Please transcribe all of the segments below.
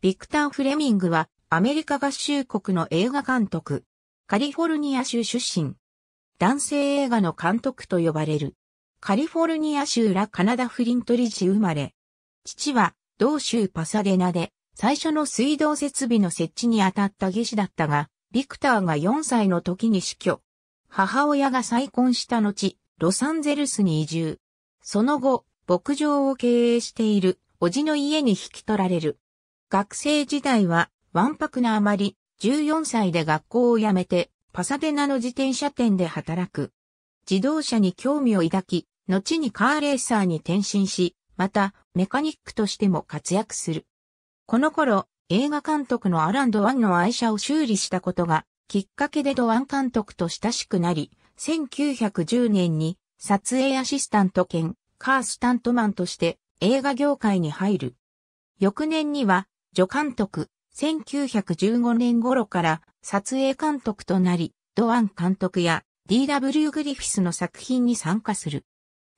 ビクター・フレミングはアメリカ合衆国の映画監督。カリフォルニア州出身。男性映画の監督と呼ばれる。カリフォルニア州ラ・カナダ・フリントリジ生まれ。父は同州パサデナで最初の水道設備の設置に当たった技師だったが、ビクターが4歳の時に死去。母親が再婚した後、ロサンゼルスに移住。その後、牧場を経営している、おじの家に引き取られる。学生時代は、わんぱくなあまり、14歳で学校を辞めて、パサデナの自転車店で働く。自動車に興味を抱き、後にカーレーサーに転身し、また、メカニックとしても活躍する。この頃、映画監督のアラン・ドワンの愛車を修理したことが、きっかけでドワン監督と親しくなり、1910年に、撮影アシスタント兼、カースタントマンとして、映画業界に入る。翌年には、助監督、1915年頃から撮影監督となり、ドアン監督や D.W. グリフィスの作品に参加する。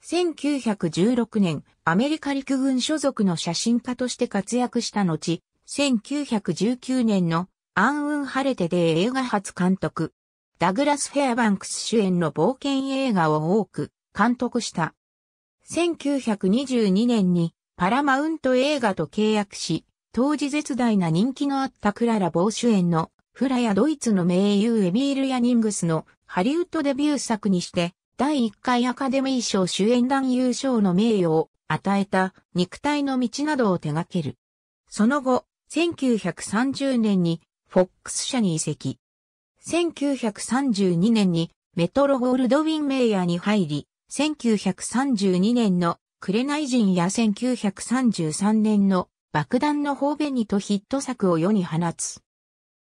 1916年、アメリカ陸軍所属の写真家として活躍した後、1919年のアンウンハレテで映画初監督、ダグラス・フェアバンクス主演の冒険映画を多く監督した。1922年にパラマウント映画と契約し、当時絶大な人気のあったクララ・ボー演のフラやドイツの名優エミール・ヤニングスのハリウッドデビュー作にして第1回アカデミー賞主演男優賞の名誉を与えた肉体の道などを手掛ける。その後、1930年にフォックス社に移籍。1932年にメトロゴールドウィンメイヤーに入り、1932年の紅人や1933年の爆弾の方便にとヒット作を世に放つ。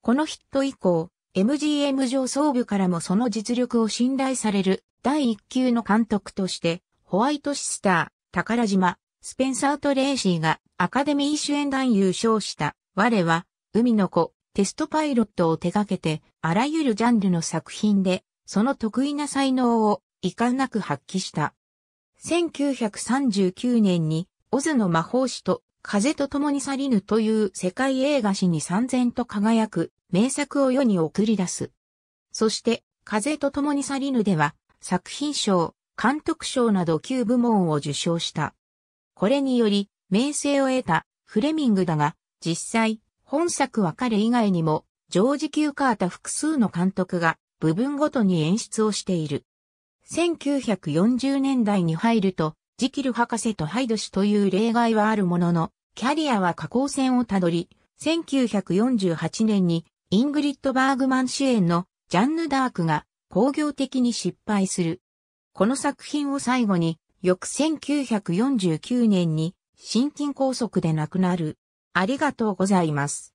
このヒット以降、MGM 上層部からもその実力を信頼される第一級の監督として、ホワイトシスター、宝島、スペンサーとレーシーがアカデミー主演団優勝した我は、海の子、テストパイロットを手掛けて、あらゆるジャンルの作品で、その得意な才能を遺憾なく発揮した。1939年に、オズの魔法師と風と共に去りぬという世界映画史に三千と輝く名作を世に送り出す。そして、風と共に去りぬでは、作品賞、監督賞など9部門を受賞した。これにより、名声を得たフレミングだが、実際、本作は彼以外にも、ジョージ・キューカータ複数の監督が部分ごとに演出をしている。1940年代に入ると、ジキル博士とハイド氏という例外はあるものの、キャリアは下降線をたどり、1948年にイングリッド・バーグマン主演のジャンヌ・ダークが工業的に失敗する。この作品を最後に、翌1949年に心筋梗塞で亡くなる。ありがとうございます。